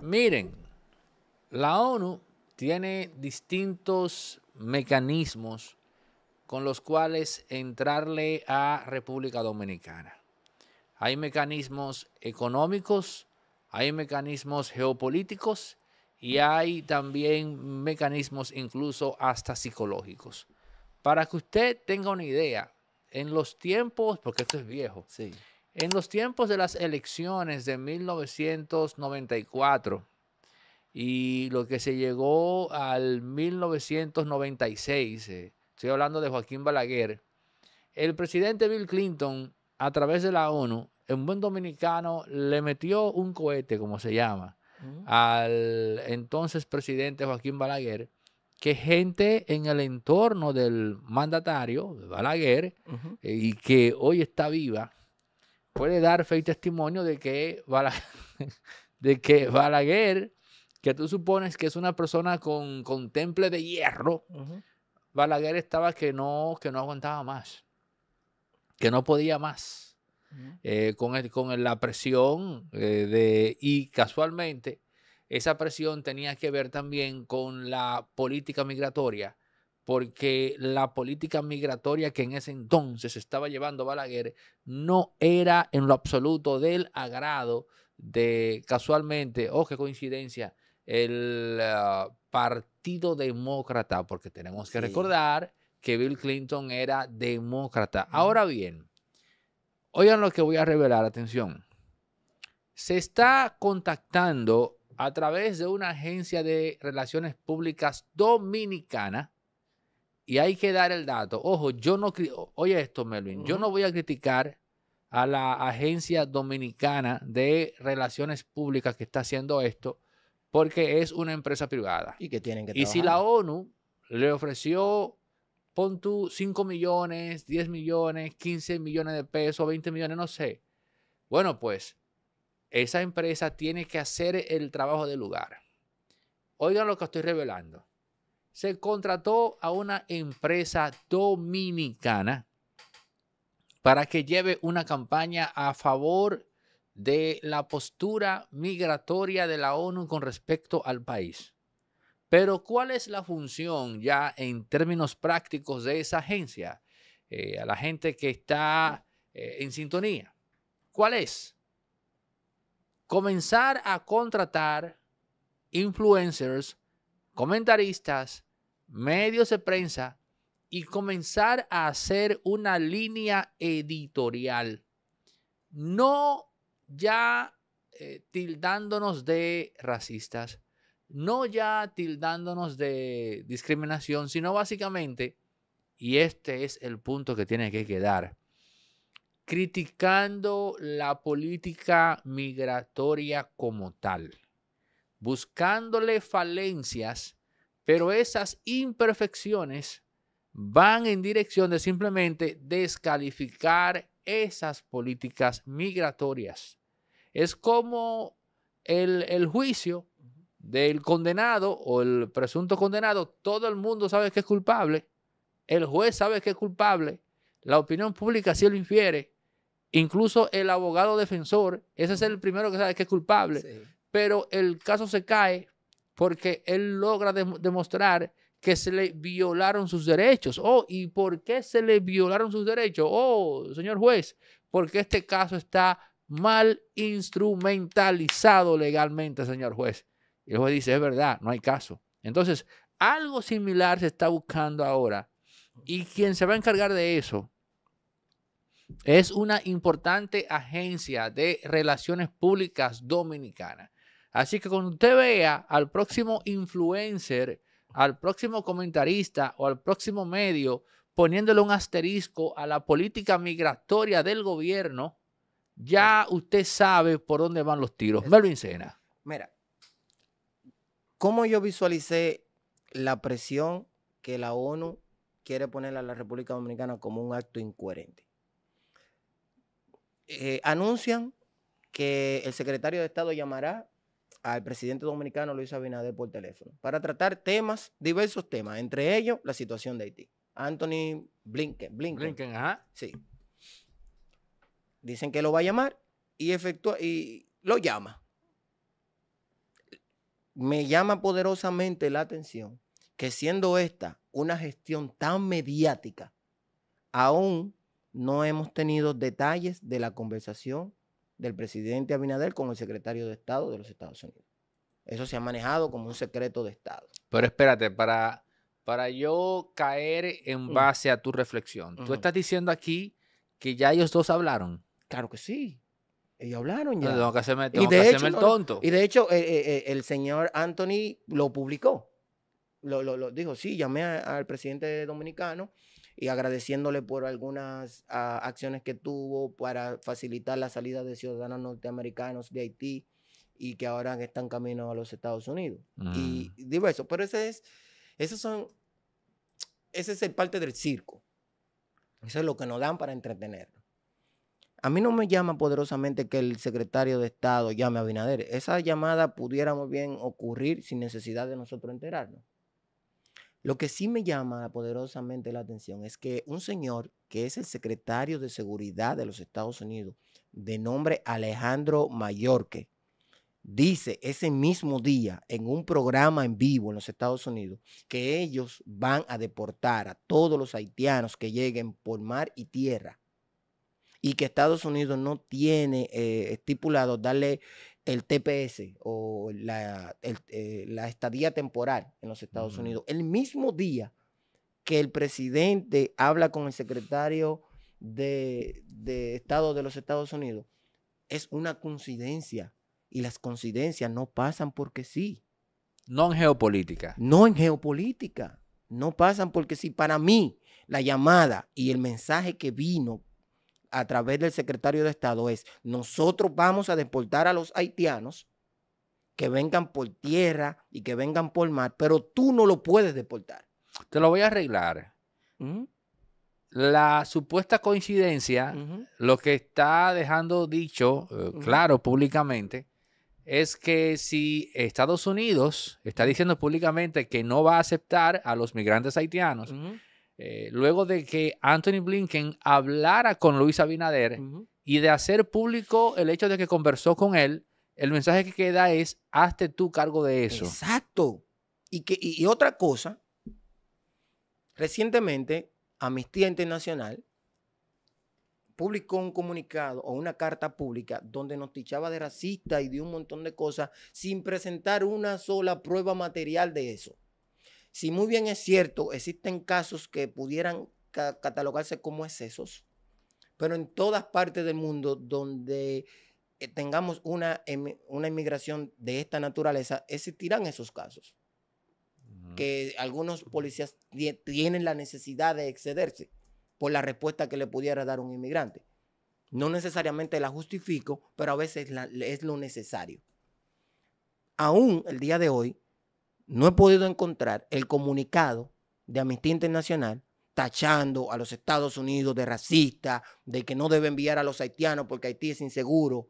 Miren, la ONU tiene distintos mecanismos con los cuales entrarle a República Dominicana. Hay mecanismos económicos, hay mecanismos geopolíticos y hay también mecanismos incluso hasta psicológicos. Para que usted tenga una idea, en los tiempos, porque esto es viejo, sí. En los tiempos de las elecciones de 1994 y lo que se llegó al 1996, eh, estoy hablando de Joaquín Balaguer, el presidente Bill Clinton, a través de la ONU, en buen dominicano, le metió un cohete, como se llama, al entonces presidente Joaquín Balaguer, que gente en el entorno del mandatario, Balaguer, eh, y que hoy está viva, puede dar fe y testimonio de que, Balaguer, que tú supones que es una persona con, temple de hierro, Balaguer estaba que no, que no aguantaba más, que no podía más. Eh, con, con la presión eh, de, y casualmente esa presión tenía que ver también con la política migratoria porque la política migratoria que en ese entonces estaba llevando Balaguer no era en lo absoluto del agrado de casualmente, o oh, qué coincidencia, el ah, Partido Demócrata, porque tenemos que recordar que Bill Clinton era demócrata. Ahora bien, oigan lo que voy a revelar, atención. Se está contactando a través de una agencia de relaciones públicas dominicana y hay que dar el dato. Ojo, yo no, oye esto, Melvin, yo no voy a criticar a la Agencia Dominicana de Relaciones Públicas que está haciendo esto, porque es una empresa privada. Y que tienen que Y si la ONU le ofreció, pon tú 5 millones, 10 millones, 15 millones de pesos, 20 millones, no sé. Bueno, pues esa empresa tiene que hacer el trabajo del lugar. Oigan lo que estoy revelando se contrató a una empresa dominicana para que lleve una campaña a favor de la postura migratoria de la ONU con respecto al país. Pero ¿cuál es la función ya en términos prácticos de esa agencia? Eh, a la gente que está eh, en sintonía. ¿Cuál es? Comenzar a contratar influencers comentaristas, medios de prensa y comenzar a hacer una línea editorial. No ya eh, tildándonos de racistas, no ya tildándonos de discriminación, sino básicamente, y este es el punto que tiene que quedar, criticando la política migratoria como tal buscándole falencias, pero esas imperfecciones van en dirección de simplemente descalificar esas políticas migratorias. Es como el, juicio del condenado o el presunto condenado, todo el mundo sabe que es culpable, el juez sabe que es culpable, la opinión pública sí lo infiere, incluso el abogado defensor, ese es el primero que sabe que es culpable, pero el caso se cae porque él logra demostrar que se le violaron sus derechos. Oh, ¿y por qué se le violaron sus derechos? Oh, señor juez, porque este caso está mal instrumentalizado legalmente, señor juez. Y el juez dice, es verdad, no hay caso. Entonces, algo similar se está buscando ahora. Y quien se va a encargar de eso es una importante agencia de relaciones públicas dominicana Así que cuando usted vea al próximo influencer, al próximo comentarista o al próximo medio poniéndole un asterisco a la política migratoria del gobierno, ya usted sabe por dónde van los tiros. Melvin Sena. Mira, ¿cómo yo visualicé la presión que la ONU quiere poner a la República Dominicana como un acto incoherente? Eh, anuncian que el secretario de Estado llamará al presidente dominicano Luis Abinader por teléfono para tratar temas, diversos temas, entre ellos la situación de Haití. Anthony Blinken. Blinken, ajá. Sí. Dicen que lo va a llamar y, efectúa, y lo llama. Me llama poderosamente la atención que siendo esta una gestión tan mediática, aún no hemos tenido detalles de la conversación del presidente Abinader con el secretario de Estado de los Estados Unidos. Eso se ha manejado como un secreto de Estado. Pero espérate, para, para yo caer en mm. base a tu reflexión, tú estás diciendo aquí que ya ellos dos hablaron. Claro que sí. Ellos hablaron ya. que y de hecho, el tonto. y de hecho, el señor Anthony lo publicó. lo dijo, sí, llamé al presidente dominicano y agradeciéndole por algunas ah, acciones que tuvo para facilitar la salida de ciudadanos norteamericanos de Haití y que ahora están camino a los Estados Unidos. Mm. Y eso pero ese es, esos son, ese es el parte del circo. Eso es lo que nos dan para entretener. A mí no me llama poderosamente que el secretario de Estado llame a Binader. Esa llamada pudiéramos bien ocurrir sin necesidad de nosotros enterarnos. Lo que sí me llama poderosamente la atención es que un señor que es el secretario de Seguridad de los Estados Unidos, de nombre Alejandro Mayorque, dice ese mismo día en un programa en vivo en los Estados Unidos que ellos van a deportar a todos los haitianos que lleguen por mar y tierra y que Estados Unidos no tiene eh, estipulado darle el TPS o eh, la, estadía temporal en los Estados Unidos, el mismo día que el presidente habla con el secretario de, de Estado de los Estados Unidos, es una coincidencia y las coincidencias no pasan porque sí. No en geopolítica. No en geopolítica. No pasan porque sí. Para mí, la llamada y el mensaje que vino a través del secretario de Estado es, nosotros vamos a deportar a los haitianos que vengan por tierra y que vengan por mar, pero tú no lo puedes deportar. Te lo voy a arreglar. La supuesta coincidencia, lo que está dejando dicho, eh, claro, públicamente, es que si Estados Unidos está diciendo públicamente que no va a aceptar a los migrantes haitianos, eh, luego de que Anthony Blinken hablara con Luis Abinader y de hacer público el hecho de que conversó con él, el mensaje que queda es, hazte tú cargo de eso. Exacto. Y, que, otra cosa, recientemente Amnistía Internacional publicó un comunicado o una carta pública donde nos tichaba de racista y de un montón de cosas sin presentar una sola prueba material de eso. Si muy bien es cierto, existen casos que pudieran catalogarse como excesos, pero en todas partes del mundo donde eh, tengamos una, una inmigración de esta naturaleza, existirán esos casos. Que algunos policías tienen la necesidad de excederse por la respuesta que le pudiera dar un inmigrante. No necesariamente la justifico, pero a veces es lo necesario. Aún el día de hoy, no he podido encontrar el comunicado de Amnistía Internacional tachando a los Estados Unidos de racista, de que no debe enviar a los haitianos porque Haití es inseguro,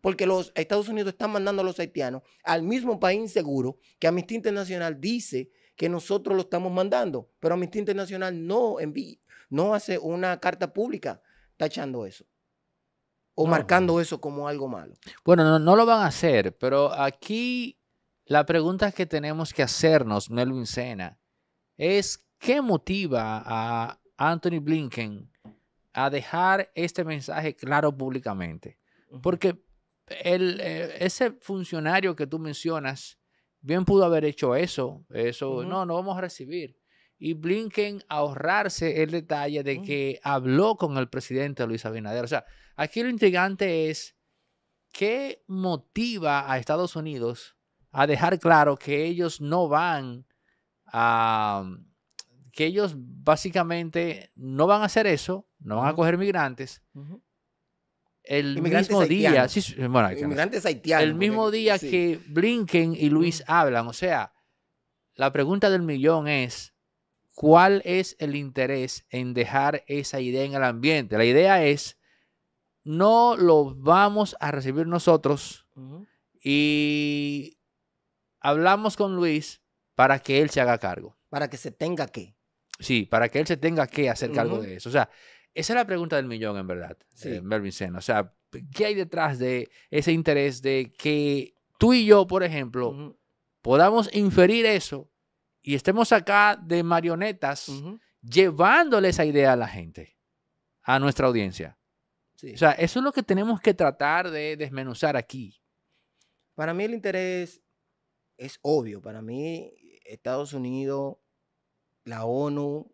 porque los Estados Unidos están mandando a los haitianos al mismo país inseguro que Amnistía Internacional dice que nosotros lo estamos mandando, pero Amnistía Internacional no envía, no hace una carta pública tachando eso o marcando eso como algo malo. Bueno, no, no lo van a hacer, pero aquí la pregunta que tenemos que hacernos, Melvin Sena, es qué motiva a Anthony Blinken a dejar este mensaje claro públicamente. Porque eh, ese funcionario que tú mencionas bien pudo haber hecho eso, eso, no, no vamos a recibir. Y Blinken ahorrarse el detalle de que habló con el presidente Luis Abinader. O sea, aquí lo intrigante es qué motiva a Estados Unidos a dejar claro que ellos no van a, que ellos básicamente no van a hacer eso, no van a coger migrantes. El mismo día, haitianos, el mismo día que Blinken y Luis hablan, o sea, la pregunta del millón es, ¿cuál es el interés en dejar esa idea en el ambiente? La idea es, no lo vamos a recibir nosotros y hablamos con Luis para que él se haga cargo. Para que se tenga que. Sí, para que él se tenga que hacer cargo de eso. O sea, esa es la pregunta del millón, en verdad, eh, en O sea, ¿qué hay detrás de ese interés de que tú y yo, por ejemplo, podamos inferir eso y estemos acá de marionetas llevándole esa idea a la gente, a nuestra audiencia? O sea, eso es lo que tenemos que tratar de desmenuzar aquí. Para mí el interés es obvio. Para mí, Estados Unidos, la ONU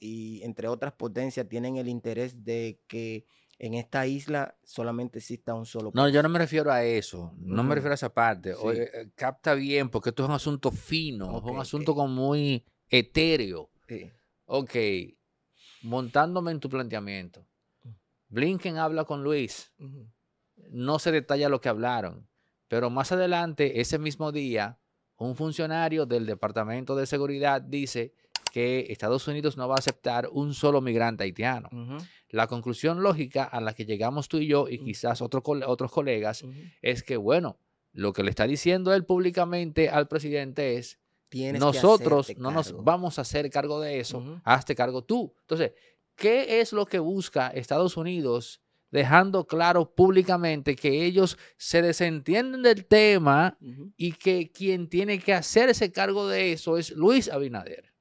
y entre otras potencias tienen el interés de que en esta isla solamente exista un solo. No, yo no me refiero a eso, no me refiero a esa parte. Eh, capta bien, porque esto es un asunto fino, es un asunto eh. como muy etéreo. Ok, montándome en tu planteamiento. Mm. Blinken habla con Luis, no se detalla lo que hablaron. Pero más adelante, ese mismo día, un funcionario del Departamento de Seguridad dice que Estados Unidos no va a aceptar un solo migrante haitiano. La conclusión lógica a la que llegamos tú y yo y quizás otros otros colegas es que, bueno, lo que le está diciendo él públicamente al presidente es, nosotros no nos vamos a hacer cargo de eso, hazte cargo tú. Entonces, ¿qué es lo que busca Estados Unidos dejando claro públicamente que ellos se desentienden del tema y que quien tiene que hacerse cargo de eso es Luis Abinader.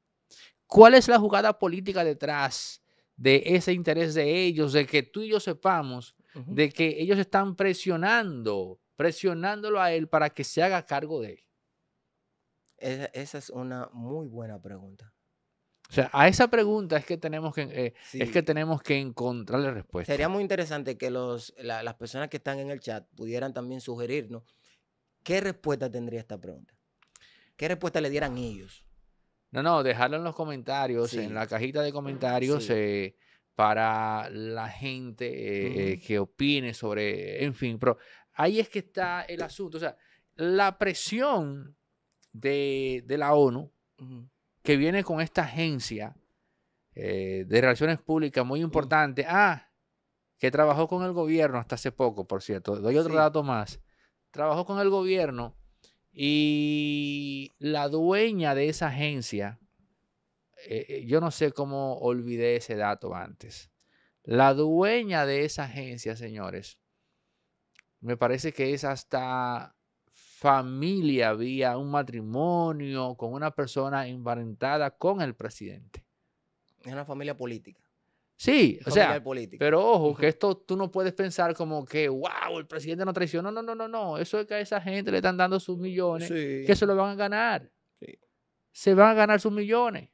¿Cuál es la jugada política detrás de ese interés de ellos, de que tú y yo sepamos de que ellos están presionando, presionándolo a él para que se haga cargo de él? esa es una muy buena pregunta. O sea, a esa pregunta es que tenemos que, eh, es que, tenemos que encontrarle respuesta. Sería muy interesante que las personas que están en el chat pudieran también sugerirnos qué respuesta tendría esta pregunta. ¿Qué respuesta le dieran ellos? No, no, dejarlo en los comentarios, en la cajita de comentarios. Eh, para la gente eh, que opine sobre, en fin, pero ahí es que está el asunto. O sea, la presión de, la ONU que viene con esta agencia eh, de relaciones públicas muy importante. Ah, que trabajó con el gobierno hasta hace poco, por cierto. Doy otro dato más. Trabajó con el gobierno y la dueña de esa agencia, eh, eh, yo no sé cómo olvidé ese dato antes. La dueña de esa agencia, señores, me parece que es hasta familia había un matrimonio con una persona emparentada con el presidente. Es una familia política. Sí, o sea, pero ojo, que esto tú no puedes pensar como que, wow, el presidente no traicionó. No, no, no, no. Eso es que a esa gente le están dando sus millones, que se lo van a ganar. Se van a ganar sus millones.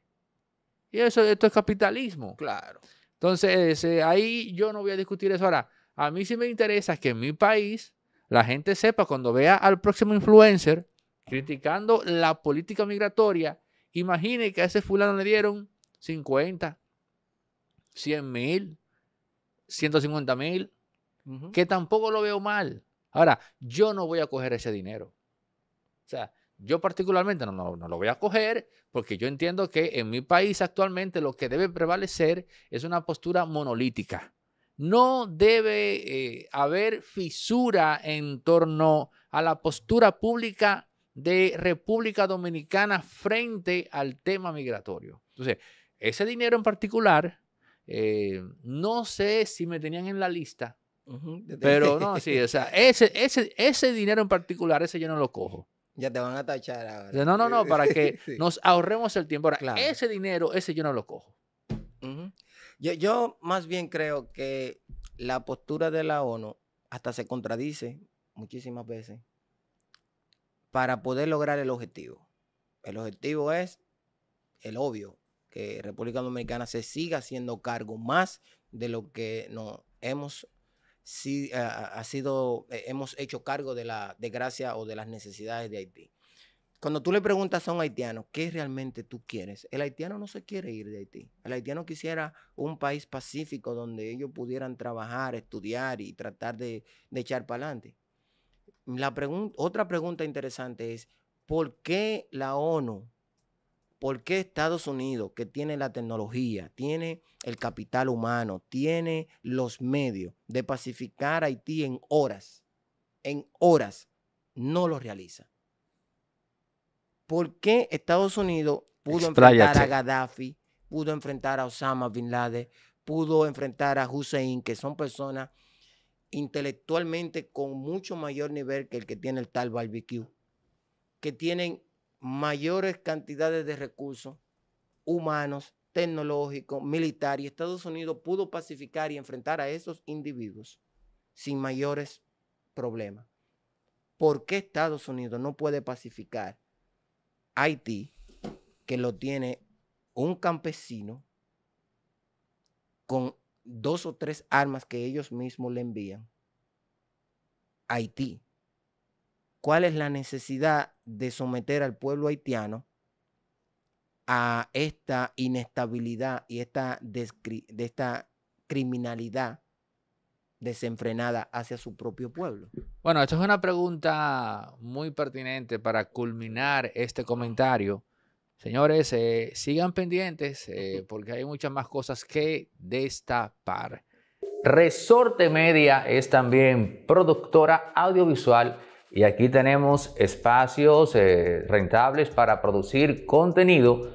Y eso, esto es capitalismo. Claro. Entonces, eh, ahí yo no voy a discutir eso. Ahora, a mí sí me interesa que en mi país la gente sepa cuando vea al próximo influencer criticando la política migratoria, imagine que a ese fulano le dieron 50, 100 mil, 150 mil, que tampoco lo veo mal. Ahora, yo no voy a coger ese dinero. O sea, yo particularmente no, no, lo voy a coger porque yo entiendo que en mi país actualmente lo que debe prevalecer es una postura monolítica. No debe eh, haber fisura en torno a la postura pública de República Dominicana frente al tema migratorio. Entonces, ese dinero en particular, eh, no sé si me tenían en la lista, pero no, sí, o sea, ese, ese, ese dinero en particular, ese yo no lo cojo. Ya te van a tachar ahora. no, no, no, para que nos ahorremos el tiempo. ese dinero, ese yo no lo cojo. Yo, más bien creo que la postura de la ONU hasta se contradice muchísimas veces para poder lograr el objetivo. El objetivo es el obvio, que República Dominicana se siga haciendo cargo más de lo que no hemos si, ha sido, eh, hemos hecho cargo de la desgracia o de las necesidades de Haití cuando tú le preguntas a un haitiano qué realmente tú quieres, el haitiano no se quiere ir de Haití. El haitiano quisiera un país pacífico donde ellos pudieran trabajar, estudiar y tratar de, echar para adelante. La otra pregunta interesante es, ¿por qué la ONU, por qué Estados Unidos, que tiene la tecnología, tiene el capital humano, tiene los medios de pacificar Haití en horas, en horas, no lo realiza? ¿Por qué Estados Unidos pudo enfrentar a Gaddafi, pudo enfrentar a Osama Bin Laden, pudo enfrentar a Hussein, que son personas intelectualmente con mucho mayor nivel que el que tiene el tal barbecue, que tienen mayores cantidades de recursos humanos, tecnológicos, militares. Estados Unidos pudo pacificar y enfrentar a esos individuos sin mayores problemas. ¿Por qué Estados Unidos no puede pacificar Haití, que lo tiene un campesino con dos o tres armas que ellos mismos le envían. Haití. ¿Cuál es la necesidad de someter al pueblo haitiano a esta inestabilidad y esta, de esta criminalidad desenfrenada hacia su propio pueblo? Bueno, esta es una pregunta muy pertinente para culminar este comentario. Señores, eh, sigan pendientes eh, porque hay muchas más cosas que destapar. Resorte Media es también productora audiovisual y aquí tenemos espacios eh, rentables para producir contenido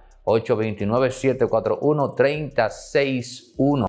829 741 361